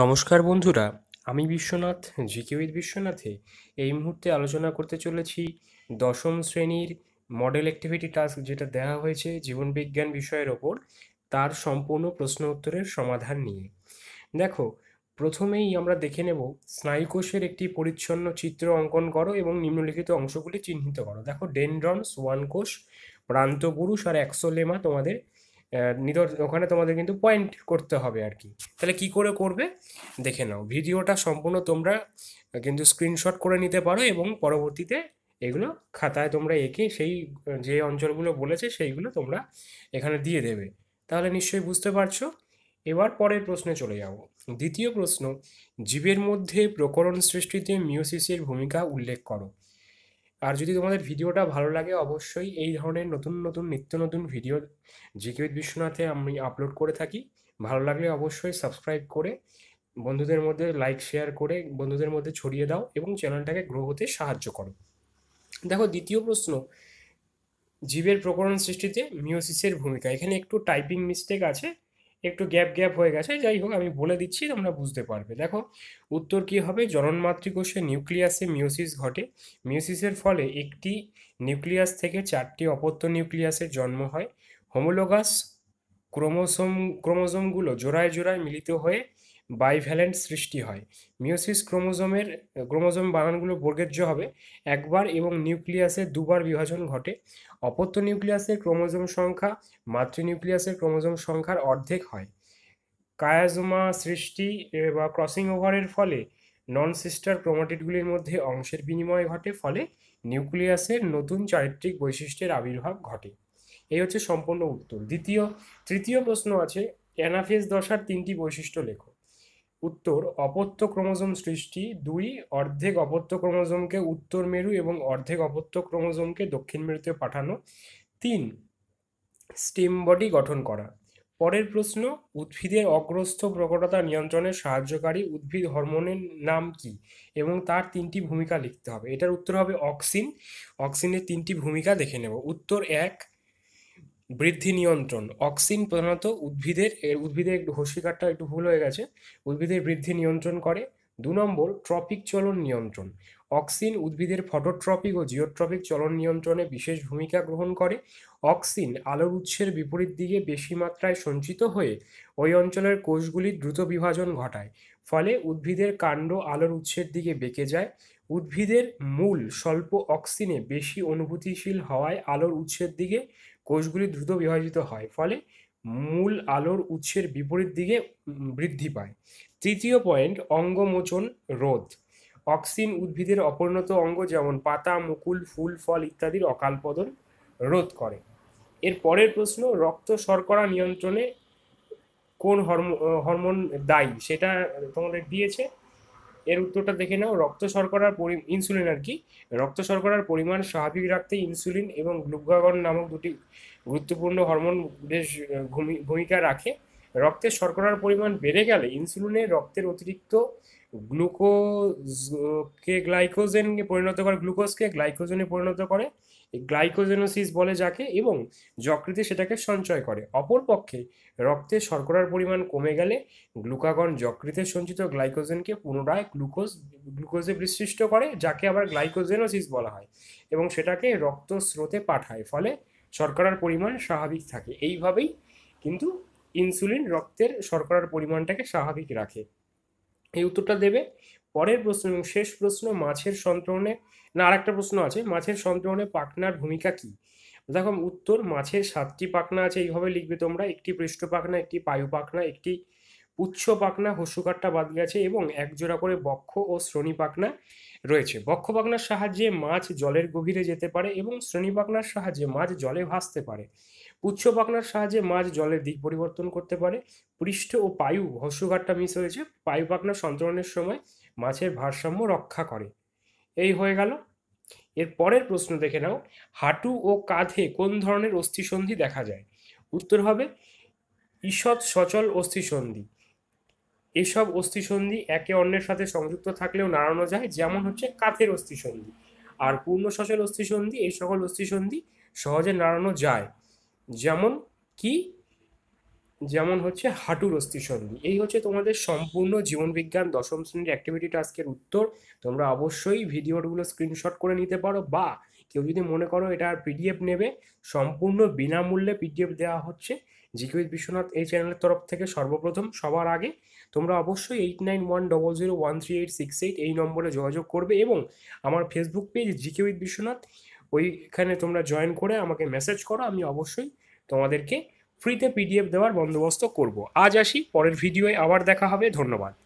নমস্কার বন্ধুরা আমি বিশ্বনাথ জিকিউইদ বিশ্বনাথে এই মুহূর্তে আলোচনা করতে চলেছি দশম শ্রেণীর মডেল অ্যাক্টিভিটি টাস্ক যেটা দেওয়া হয়েছে জীবনবিজ্ঞান বিষয়ের ওপর তার সম্পূর্ণ প্রশ্ন উত্তরের সমাধান নিয়ে দেখো প্রথমেই আমরা দেখে নেব স্নায়ুকোষের একটি পরিচ্ছন্ন চিত্র অঙ্কন করো এবং নিম্নলিখিত অংশগুলি চিহ্নিত করো দেখো ডেনড্রনস ওয়ান কোষ প্রান্তপুরুষ আর অ্যাক্সোলেমা তোমাদের নিদর ওখানে তোমাদের কিন্তু পয়েন্ট করতে হবে আর কি তাহলে কি করে করবে দেখে নাও ভিডিওটা সম্পূর্ণ তোমরা কিন্তু স্ক্রিনশট করে নিতে পারো এবং পরবর্তীতে এগুলো খাতায় তোমরা এঁকে সেই যে অঞ্চলগুলো বলেছে সেইগুলো তোমরা এখানে দিয়ে দেবে তাহলে নিশ্চয়ই বুঝতে পারছো এবার পরের প্রশ্নে চলে যাব দ্বিতীয় প্রশ্ন জীবের মধ্যে প্রকরণ সৃষ্টিতে মিউসিসের ভূমিকা উল্লেখ করো আর যদি তোমাদের ভিডিওটা ভালো লাগে অবশ্যই এই ধরনের নতুন নতুন নিত্য নতুন ভিডিও জিকেবিদ বিশ্বনাথে আমি আপলোড করে থাকি ভালো লাগলে অবশ্যই সাবস্ক্রাইব করে বন্ধুদের মধ্যে লাইক শেয়ার করে বন্ধুদের মধ্যে ছড়িয়ে দাও এবং চ্যানেলটাকে গ্রো হতে সাহায্য করো দেখো দ্বিতীয় প্রশ্ন জীবের প্রকরণ সৃষ্টিতে মিওসিসের ভূমিকা এখানে একটু টাইপিং মিস্টেক আছে একটু গ্যাপ গ্যাপ হয়ে গেছে যাই হোক আমি বলে দিচ্ছি তোমরা বুঝতে পারবে দেখো উত্তর কি হবে জননমাতৃকোষে নিউক্লিয়াসে মিউসিস ঘটে মিউসিসের ফলে একটি নিউক্লিয়াস থেকে চারটি অপত্য নিউক্লিয়াসের জন্ম হয় হোমোলোগাস ক্রোমোসোম ক্রোমোজোমগুলো জোড়ায় জোড়ায় মিলিত হয়ে বাইভ্যালেন্ট সৃষ্টি হয় মিওসিস ক্রোমোজোমের ক্রোমোজোম বানানগুলো বর্গেজ্য হবে একবার এবং নিউক্লিয়াসে দুবার বিভাজন ঘটে অপত্য নিউক্লিয়াসের ক্রোমোজোম সংখ্যা মাতৃ নিউক্লিয়াসের ক্রোমোজোম সংখ্যার অর্ধেক হয় কায়াজোমা সৃষ্টি বা ক্রসিং ওভারের ফলে নন সিস্টার ক্রোমাটিডগুলির মধ্যে অংশের বিনিময় ঘটে ফলে নিউক্লিয়াসের নতুন চারিত্রিক বৈশিষ্ট্যের আবির্ভাব ঘটে এই হচ্ছে সম্পূর্ণ উত্তর দ্বিতীয় তৃতীয় প্রশ্ন আছে অ্যানাফেজ দশার তিনটি বৈশিষ্ট্য লেখো উত্তর অপত্য ক্রোমোজোম সৃষ্টি দুই অর্ধেক অপত্য ক্রোমোজোমকে উত্তর মেরু এবং অর্ধেক অপত্য ক্রোমোজোমকে দক্ষিণ মেরুতে পাঠানো তিন স্টিম বডি গঠন করা পরের প্রশ্ন উদ্ভিদের অগ্রস্থ প্রকটতা নিয়ন্ত্রণে সাহায্যকারী উদ্ভিদ হরমোনের নাম কি এবং তার তিনটি ভূমিকা লিখতে হবে এটার উত্তর হবে অক্সিন অক্সিনের তিনটি ভূমিকা দেখে নেব উত্তর এক বৃদ্ধি নিয়ন্ত্রণ অক্সিন প্রধানত উদ্ভিদের উদ্ভিদের একটু হসিকারটা একটু ভুল হয়ে গেছে উদ্ভিদের বৃদ্ধি নিয়ন্ত্রণ করে দু নম্বর ট্রপিক চলন নিয়ন্ত্রণ অক্সিন উদ্ভিদের ফটোট্রপিক ও জিওট্রপিক চলন নিয়ন্ত্রণে বিশেষ ভূমিকা গ্রহণ করে অক্সিন আলোর উৎসের বিপরীত দিকে বেশি মাত্রায় সঞ্চিত হয়ে ওই অঞ্চলের কোষগুলি দ্রুত বিভাজন ঘটায় ফলে উদ্ভিদের কাণ্ড আলোর উৎসের দিকে বেঁকে যায় উদ্ভিদের মূল স্বল্প অক্সিনে বেশি অনুভূতিশীল হওয়ায় আলোর উৎসের দিকে কোষগুলি দ্রুত বিভাজিত হয় ফলে মূল আলোর উৎসের বিপরীত দিকে বৃদ্ধি পায় তৃতীয় পয়েন্ট অঙ্গমোচন রোধ অক্সিন উদ্ভিদের অপরিণত অঙ্গ যেমন পাতা মুকুল ফুল ফল ইত্যাদির অকাল রোধ করে এর পরের প্রশ্ন রক্ত শর্করা নিয়ন্ত্রণে কোন হরমোন হরমোন দায়ী সেটা তোমাদের দিয়েছে এর উত্তরটা দেখে নাও রক্ত শর্করার পরি ইনসুলিন আর কি রক্ত শর্করার পরিমাণ স্বাভাবিক রাখতে ইনসুলিন এবং গ্লুকাগন নামক দুটি গুরুত্বপূর্ণ হরমোন বেশ ভূমিকা রাখে রক্তের শর্করার পরিমাণ বেড়ে গেলে ইনসুলিনে রক্তের অতিরিক্ত গ্লুকোজকে গ্লাইকোজেনকে পরিণত করে গ্লুকোজকে গ্লাইকোজেনে পরিণত করে গ্লাইকোজেনোসিস বলে যাকে এবং যকৃতে সেটাকে সঞ্চয় করে অপরপক্ষে রক্তে শর্করার পরিমাণ কমে গেলে গ্লুকাগন যকৃতে সঞ্চিত গ্লাইকোজেনকে পুনরায় গ্লুকোজ গ্লুকোজে বিশিষ্ট করে যাকে আবার গ্লাইকোজেনোসিস বলা হয় এবং সেটাকে রক্ত স্রোতে পাঠায় ফলে শর্করার পরিমাণ স্বাভাবিক থাকে এইভাবেই কিন্তু ইনসুলিন রক্তের শর্করার পরিমাণটাকে স্বাভাবিক রাখে এই উত্তরটা দেবে পরের প্রশ্ন এবং শেষ প্রশ্ন মাছের সন্তরণে না আরেকটা প্রশ্ন আছে মাছের সন্তরণে পাখনার ভূমিকা কি দেখো উত্তর মাছের সাতটি পাখনা আছে এইভাবে লিখবে তোমরা একটি পৃষ্ঠ পাখনা একটি পায়ু পাখনা একটি পুচ্ছ পাখনা হসুকাটটা বাদ গেছে এবং একজোড়া করে বক্ষ ও শ্রেণী পাখনা রয়েছে বক্ষ পাখনার সাহায্যে মাছ জলের গভীরে যেতে পারে এবং শ্রেণী পাখনার সাহায্যে মাছ জলে ভাসতে পারে উচ্চ পাখনার সাহায্যে মাছ জলের দিক পরিবর্তন করতে পারে পৃষ্ঠ ও পায়ু হস্যঘাটটা মিস হয়েছে পায়ু পাখনা সন্তরণের সময় মাছের ভারসাম্য রক্ষা করে এই হয়ে গেল এর পরের প্রশ্ন দেখে নাও হাঁটু ও কাঁধে কোন ধরনের অস্থিসন্ধি দেখা যায় উত্তর হবে ঈষৎ সচল অস্থিসন্ধি এসব অস্থিসন্ধি একে অন্যের সাথে সংযুক্ত থাকলেও নাড়ানো যায় যেমন হচ্ছে কাঁধের অস্থিসন্ধি আর পূর্ণ সচল অস্থিসন্ধি এই সকল অস্থিসন্ধি সহজে নাড়ানো যায় যেমন কি যেমন হচ্ছে হাঁটুর অস্থিসন্ধি এই হচ্ছে তোমাদের সম্পূর্ণ জীবনবিজ্ঞান দশম শ্রেণীর অ্যাক্টিভিটি টাস্কের উত্তর তোমরা অবশ্যই ভিডিওগুলো স্ক্রিনশট করে নিতে পারো বা কেউ যদি মনে করো এটা আর পিডিএফ নেবে সম্পূর্ণ বিনামূল্যে পিডিএফ দেওয়া হচ্ছে জিকিউইদ বিশ্বনাথ এই চ্যানেলের তরফ থেকে সর্বপ্রথম সবার আগে তোমরা অবশ্যই eight nine one double zero one three eight six eight এই নম্বরে যোগাযোগ করবে এবং আমার ফেসবুক পেজ জিকিউইদ বিশ্বনাথ ওইখানে তোমরা জয়েন করে আমাকে মেসেজ করো আমি অবশ্যই তোমাদেরকে ফ্রিতে পিডিএফ দেওয়ার বন্দোবস্ত করব আজ আসি পরের ভিডিওয়ে আবার দেখা হবে ধন্যবাদ